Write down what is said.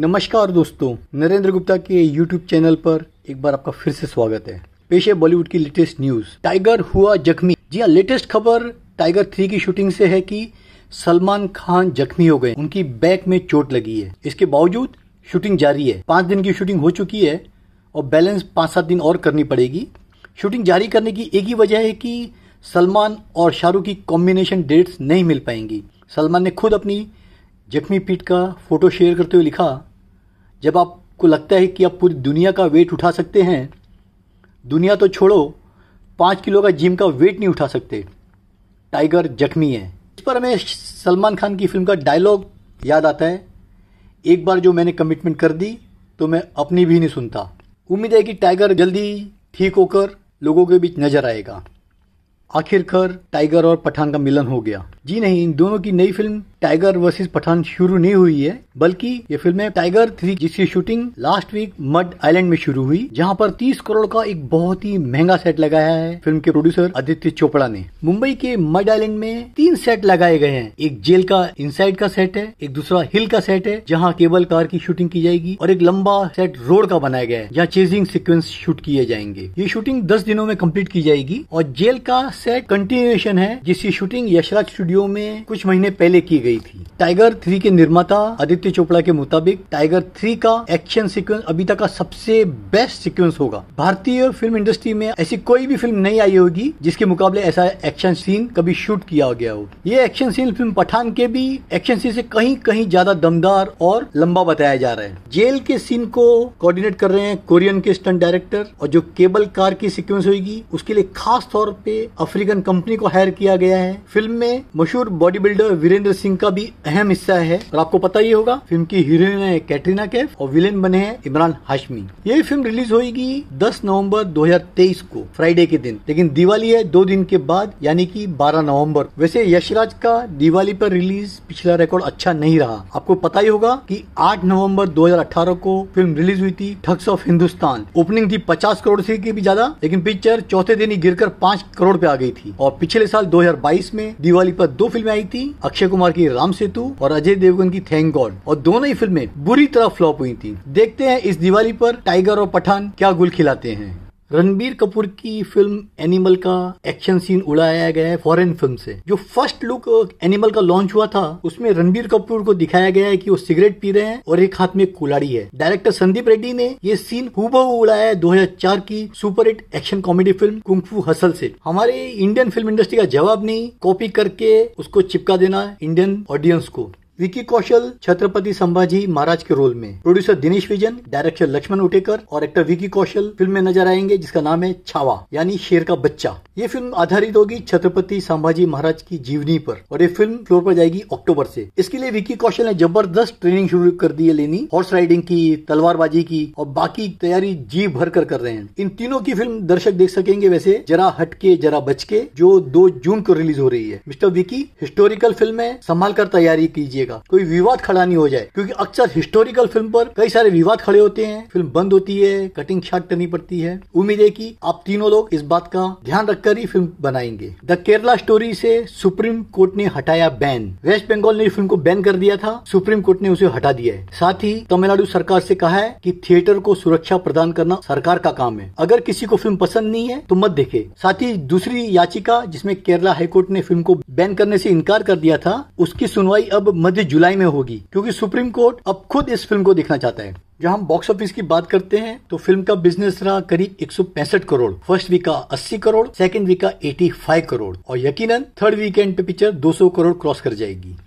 नमस्कार दोस्तों नरेंद्र गुप्ता के यूट्यूब चैनल पर एक बार आपका फिर से स्वागत है पेश है बॉलीवुड की लेटेस्ट न्यूज टाइगर हुआ जख्मी जी हाँ लेटेस्ट खबर टाइगर थ्री की शूटिंग से है कि सलमान खान जख्मी हो गए उनकी बैक में चोट लगी है इसके बावजूद शूटिंग जारी है पांच दिन की शूटिंग हो चुकी है और बैलेंस पांच सात दिन और करनी पड़ेगी शूटिंग जारी करने की एक ही वजह है कि सलमान और शाहरुख की कॉम्बिनेशन डेट्स नहीं मिल पाएंगी सलमान ने खुद अपनी जख्मी पीठ का फोटो शेयर करते हुए लिखा जब आपको लगता है कि आप पूरी दुनिया का वेट उठा सकते हैं दुनिया तो छोड़ो पाँच किलो का जिम का वेट नहीं उठा सकते टाइगर जख्मी है इस पर हमें सलमान खान की फिल्म का डायलॉग याद आता है एक बार जो मैंने कमिटमेंट कर दी तो मैं अपनी भी नहीं सुनता उम्मीद है कि टाइगर जल्दी ठीक होकर लोगों के बीच नजर आएगा आखिरकार टाइगर और पठान का मिलन हो गया जी नहीं इन दोनों की नई फिल्म टाइगर वर्सेस पठान शुरू नहीं हुई है बल्कि ये फिल्म है टाइगर थ्री जिसकी shooting last week Mud Island में शुरू हुई जहां पर 30 करोड़ का एक बहुत ही महंगा सेट लगाया है फिल्म के प्रोड्यूसर आदित्य चोपड़ा ने मुंबई के मड आइलैंड में तीन सेट लगाए गए हैं एक जेल का इनसाइड का सेट है एक दूसरा हिल का सेट है जहाँ केबल कार की शूटिंग की जाएगी और एक लंबा सेट रोड का बनाया गया है जहाँ चेजिंग सिक्वेंस शूट किए जाएंगे ये शूटिंग दस दिनों में कम्प्लीट की जाएगी और जेल का सेट कंटिन्यूएशन है जिसकी शूटिंग यशराज स्टूडियो वीडियो में कुछ महीने पहले की गई थी टाइगर थ्री के निर्माता आदित्य चोपड़ा के मुताबिक टाइगर थ्री का एक्शन सीक्वेंस अभी तक का सबसे बेस्ट सीक्वेंस होगा भारतीय फिल्म इंडस्ट्री में ऐसी कोई भी फिल्म नहीं आई होगी जिसके मुकाबले ऐसा एक्शन सीन कभी शूट किया गया होगा ये एक्शन सीन फिल्म पठान के भी एक्शन सीन से कहीं कहीं ज्यादा दमदार और लंबा बताया जा रहा है जेल के सीन को कोऑर्डिनेट कर रहे हैं कोरियन के स्टंट डायरेक्टर और जो केबल कार की सीक्वेंस होगी उसके लिए खास तौर पे अफ्रीकन कंपनी को हायर किया गया है फिल्म में मशहूर बॉडी बिल्डर वीरेंद्र सिंह का भी अहम हिस्सा है और आपको पता ही होगा फिल्म की हीरोइन है कैटरीना कैफ और विलेन बने हैं इमरान हाशमी ये फिल्म रिलीज होगी 10 नवंबर 2023 को फ्राइडे के दिन लेकिन दिवाली है दो दिन के बाद यानी कि 12 नवंबर वैसे यशराज का दिवाली पर रिलीज पिछला रिकॉर्ड अच्छा नहीं रहा आपको पता ही होगा की आठ नवम्बर दो को फिल्म रिलीज हुई थी ठग्स ऑफ हिंदुस्तान ओपनिंग थी पचास करोड़ से की भी ज्यादा लेकिन पिक्चर चौथे दिन ही गिर कर करोड़ पे आ गई थी और पिछले साल दो में दिवाली पर दो फिल्में आई थी अक्षय कुमार की राम सेतु और अजय देवगन की थैंक गॉड और दोनों ही फिल्में बुरी तरह फ्लॉप हुई थी देखते हैं इस दिवाली पर टाइगर और पठान क्या गुल खिलाते हैं रणबीर कपूर की फिल्म एनिमल का एक्शन सीन उड़ाया गया है फॉरेन फिल्म से जो फर्स्ट लुक एनिमल का लॉन्च हुआ था उसमें रणबीर कपूर को दिखाया गया है कि वो सिगरेट पी रहे हैं और एक हाथ में कुलाड़ी है डायरेक्टर संदीप रेड्डी ने ये सीन हुबहू उड़ाया है चार की super hit action comedy film kung fu hustle से हमारे इंडियन फिल्म इंडस्ट्री का जवाब नहीं कॉपी करके उसको चिपका देना इंडियन ऑडियंस को विकी कौशल छत्रपति संभाजी महाराज के रोल में प्रोड्यूसर दिनेश विजन डायरेक्टर लक्ष्मण उटेकर और एक्टर विकी कौशल फिल्म में नजर आएंगे जिसका नाम है छावा यानी शेर का बच्चा ये फिल्म आधारित होगी छत्रपति संभाजी महाराज की जीवनी पर और ये फिल्म फ्लोर पर जाएगी अक्टूबर से इसके लिए विकी कौशल ने जबरदस्त ट्रेनिंग शुरू कर दी है लेनी हॉर्स राइडिंग की तलवारबाजी की और बाकी तैयारी जी भर कर कर रहे हैं इन तीनों की फिल्म दर्शक देख सकेंगे वैसे जरा हटके जरा बचके जो दो जून को रिलीज हो रही है मिस्टर विकी हिस्टोरिकल फिल्म है संभाल कर तैयारी कीजिए का कोई विवाद खड़ा नहीं हो जाए क्योंकि अक्सर हिस्टोरिकल फिल्म पर कई सारे विवाद खड़े होते हैं फिल्म बंद होती है कटिंग शार्ट करनी पड़ती है उम्मीद है की आप तीनों लोग इस बात का ध्यान रखकर ही फिल्म बनाएंगे द केरला स्टोरी से सुप्रीम कोर्ट ने हटाया बैन वेस्ट बंगाल ने फिल्म को बैन कर दिया था सुप्रीम कोर्ट ने उसे हटा दिया है साथ ही तमिलनाडु सरकार से कहा है कि थिएटर को सुरक्षा प्रदान करना सरकार का काम है अगर किसी को फिल्म पसंद नहीं है तो मत देखे साथ ही दूसरी याचिका जिसमें केरला हाईकोर्ट ने फिल्म को बैन करने से इनकार कर दिया था उसकी सुनवाई अब मध्य मध्य जुलाई में होगी क्योंकि सुप्रीम कोर्ट अब खुद इस फिल्म को देखना चाहता है जहां हम बॉक्स ऑफिस की बात करते हैं तो फिल्म का बिजनेस रहा करीब एक करोड़ फर्स्ट वीक का 80 करोड़ सेकंड वीक का 85 करोड़ और यकीनन थर्ड वीकेंड पे पिक्चर 200 करोड़ क्रॉस कर जाएगी